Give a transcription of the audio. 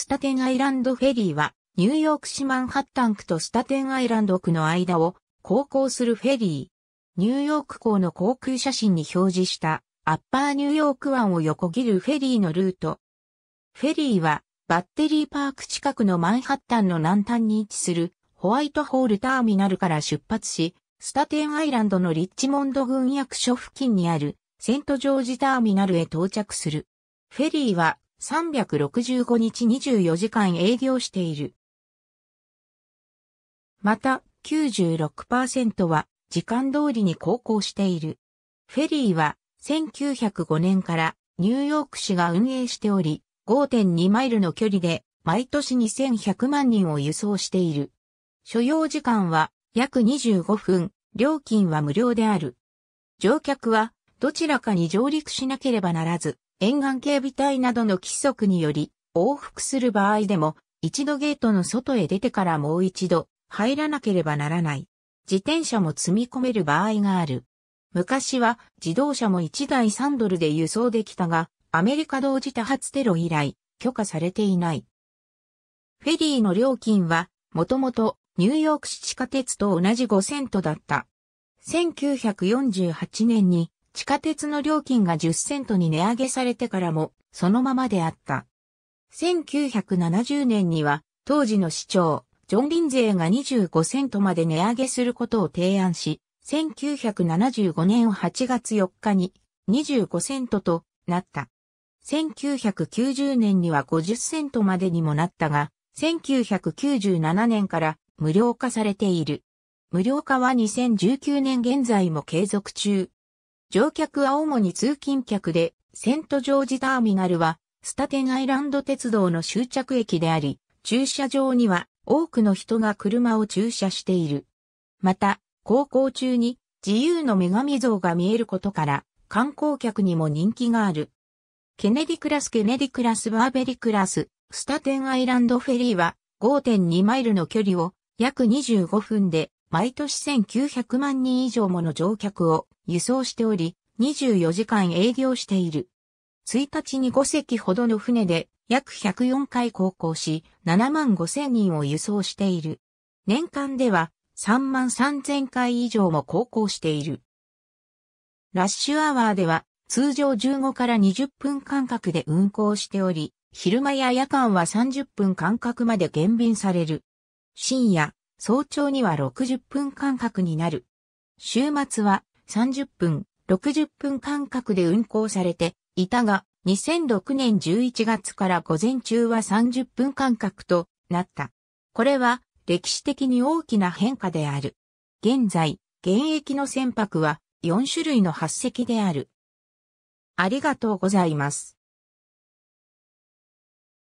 スタテンアイランドフェリーは、ニューヨーク市マンハッタン区とスタテンアイランド区の間を航行するフェリー。ニューヨーク港の航空写真に表示したアッパーニューヨーク湾を横切るフェリーのルート。フェリーはバッテリーパーク近くのマンハッタンの南端に位置するホワイトホールターミナルから出発し、スタテンアイランドのリッチモンド軍役所付近にあるセントジョージターミナルへ到着する。フェリーは365日24時間営業している。また、96%は時間通りに航行している。フェリーは1905年からニューヨーク市が運営しており、5.2マイルの距離で毎年2100万人を輸送している。所要時間は約25分、料金は無料である。乗客はどちらかに上陸しなければならず、沿岸警備隊などの規則により、往復する場合でも、一度ゲートの外へ出てからもう一度入らなければならない。自転車も積み込める場合がある。昔は自動車も1台3ドルで輸送できたが、アメリカ同時多発テロ以来、許可されていない。フェリーの料金は、もともとニューヨーク市地下鉄と同じ5セントだった。1948年に地下鉄の料金が10セントに値上げされてからもそのままであった。1970年には当時の市長、ジョン・リンゼーが25セントまで値上げすることを提案し、1975年8月4日に25セントとなった。1990年には50セントまでにもなったが、1997年から無料化されている。無料化は2019年現在も継続中。乗客は主に通勤客で、セントジョージターミナルは、スタテンアイランド鉄道の終着駅であり、駐車場には多くの人が車を駐車している。また、航行中に自由の女神像が見えることから、観光客にも人気がある。ケネディクラスケネディクラスバーベリクラス、スタテンアイランドフェリーは5.2マイルの距離を約25分で毎年1900万人以上もの乗客を輸送しており、24時間営業している。1日に5隻ほどの船で約104回航行し、7万5千人を輸送している。年間では3万3千回以上も航行している。ラッシュアワーでは通常15から20分間隔で運行しており、昼間や夜間は30分間隔まで減便される。深夜、早朝には60分間隔になる。週末は30分、60分間隔で運行されていたが、2006年11月から午前中は30分間隔となった。これは歴史的に大きな変化である。現在、現役の船舶は4種類の8隻である。ありがとうございます。